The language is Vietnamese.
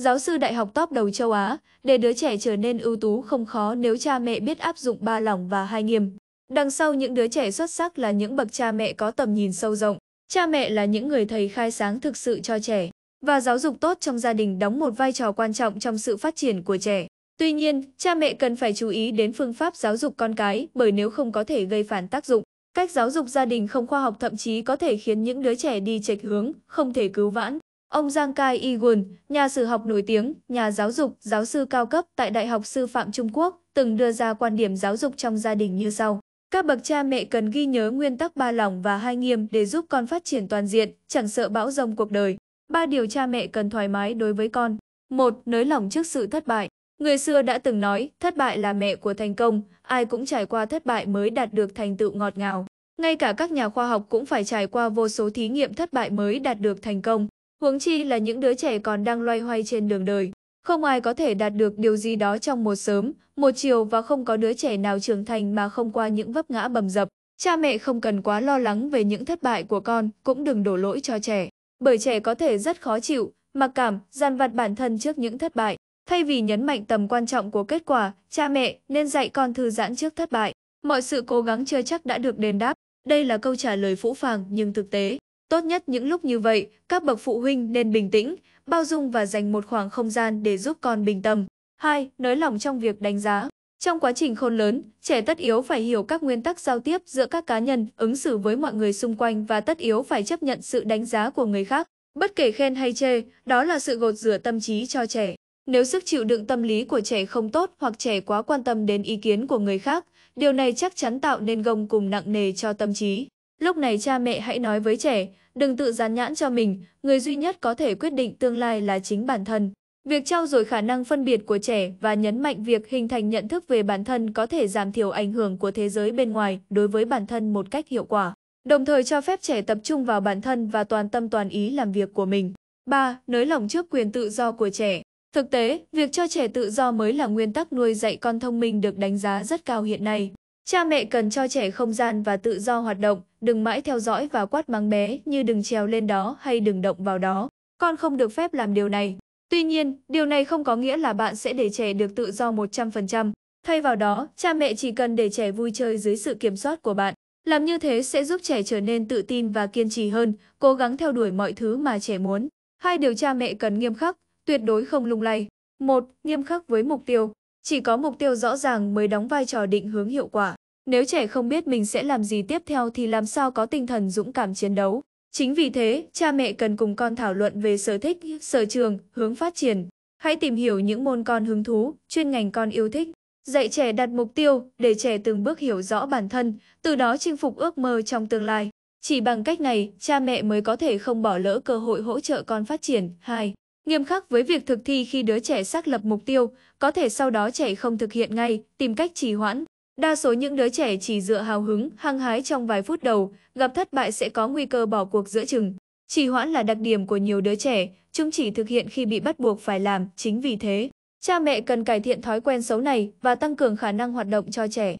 Giáo sư đại học top đầu châu Á, để đứa trẻ trở nên ưu tú không khó nếu cha mẹ biết áp dụng ba lòng và hai nghiêm. Đằng sau những đứa trẻ xuất sắc là những bậc cha mẹ có tầm nhìn sâu rộng. Cha mẹ là những người thầy khai sáng thực sự cho trẻ, và giáo dục tốt trong gia đình đóng một vai trò quan trọng trong sự phát triển của trẻ. Tuy nhiên, cha mẹ cần phải chú ý đến phương pháp giáo dục con cái bởi nếu không có thể gây phản tác dụng. Cách giáo dục gia đình không khoa học thậm chí có thể khiến những đứa trẻ đi chệch hướng, không thể cứu vãn. Ông Giang Kai Yigun, nhà sử học nổi tiếng, nhà giáo dục, giáo sư cao cấp tại Đại học Sư phạm Trung Quốc, từng đưa ra quan điểm giáo dục trong gia đình như sau. Các bậc cha mẹ cần ghi nhớ nguyên tắc ba lòng và hai nghiêm để giúp con phát triển toàn diện, chẳng sợ bão rông cuộc đời. Ba điều cha mẹ cần thoải mái đối với con. một Nới lỏng trước sự thất bại. Người xưa đã từng nói, thất bại là mẹ của thành công, ai cũng trải qua thất bại mới đạt được thành tựu ngọt ngào. Ngay cả các nhà khoa học cũng phải trải qua vô số thí nghiệm thất bại mới đạt được thành công. Huống chi là những đứa trẻ còn đang loay hoay trên đường đời. Không ai có thể đạt được điều gì đó trong một sớm, một chiều và không có đứa trẻ nào trưởng thành mà không qua những vấp ngã bầm dập. Cha mẹ không cần quá lo lắng về những thất bại của con, cũng đừng đổ lỗi cho trẻ. Bởi trẻ có thể rất khó chịu, mặc cảm, gian vặt bản thân trước những thất bại. Thay vì nhấn mạnh tầm quan trọng của kết quả, cha mẹ nên dạy con thư giãn trước thất bại. Mọi sự cố gắng chưa chắc đã được đền đáp. Đây là câu trả lời phũ phàng nhưng thực tế. Tốt nhất những lúc như vậy, các bậc phụ huynh nên bình tĩnh, bao dung và dành một khoảng không gian để giúp con bình tâm. 2. Nới lỏng trong việc đánh giá. Trong quá trình khôn lớn, trẻ tất yếu phải hiểu các nguyên tắc giao tiếp giữa các cá nhân, ứng xử với mọi người xung quanh và tất yếu phải chấp nhận sự đánh giá của người khác. Bất kể khen hay chê, đó là sự gột rửa tâm trí cho trẻ. Nếu sức chịu đựng tâm lý của trẻ không tốt hoặc trẻ quá quan tâm đến ý kiến của người khác, điều này chắc chắn tạo nên gông cùng nặng nề cho tâm trí. Lúc này cha mẹ hãy nói với trẻ, đừng tự dán nhãn cho mình, người duy nhất có thể quyết định tương lai là chính bản thân. Việc trao dồi khả năng phân biệt của trẻ và nhấn mạnh việc hình thành nhận thức về bản thân có thể giảm thiểu ảnh hưởng của thế giới bên ngoài đối với bản thân một cách hiệu quả, đồng thời cho phép trẻ tập trung vào bản thân và toàn tâm toàn ý làm việc của mình. 3. Nới lỏng trước quyền tự do của trẻ. Thực tế, việc cho trẻ tự do mới là nguyên tắc nuôi dạy con thông minh được đánh giá rất cao hiện nay. Cha mẹ cần cho trẻ không gian và tự do hoạt động, đừng mãi theo dõi và quát mắng bé như đừng trèo lên đó hay đừng động vào đó. Con không được phép làm điều này. Tuy nhiên, điều này không có nghĩa là bạn sẽ để trẻ được tự do 100%. Thay vào đó, cha mẹ chỉ cần để trẻ vui chơi dưới sự kiểm soát của bạn. Làm như thế sẽ giúp trẻ trở nên tự tin và kiên trì hơn, cố gắng theo đuổi mọi thứ mà trẻ muốn. Hai điều cha mẹ cần nghiêm khắc, tuyệt đối không lung lay. một Nghiêm khắc với mục tiêu. Chỉ có mục tiêu rõ ràng mới đóng vai trò định hướng hiệu quả. Nếu trẻ không biết mình sẽ làm gì tiếp theo thì làm sao có tinh thần dũng cảm chiến đấu. Chính vì thế, cha mẹ cần cùng con thảo luận về sở thích, sở trường, hướng phát triển. Hãy tìm hiểu những môn con hứng thú, chuyên ngành con yêu thích. Dạy trẻ đặt mục tiêu để trẻ từng bước hiểu rõ bản thân, từ đó chinh phục ước mơ trong tương lai. Chỉ bằng cách này, cha mẹ mới có thể không bỏ lỡ cơ hội hỗ trợ con phát triển. 2. Nghiêm khắc với việc thực thi khi đứa trẻ xác lập mục tiêu, có thể sau đó trẻ không thực hiện ngay, tìm cách trì hoãn. Đa số những đứa trẻ chỉ dựa hào hứng, hăng hái trong vài phút đầu, gặp thất bại sẽ có nguy cơ bỏ cuộc giữa chừng. Trì hoãn là đặc điểm của nhiều đứa trẻ, chúng chỉ thực hiện khi bị bắt buộc phải làm, chính vì thế. Cha mẹ cần cải thiện thói quen xấu này và tăng cường khả năng hoạt động cho trẻ.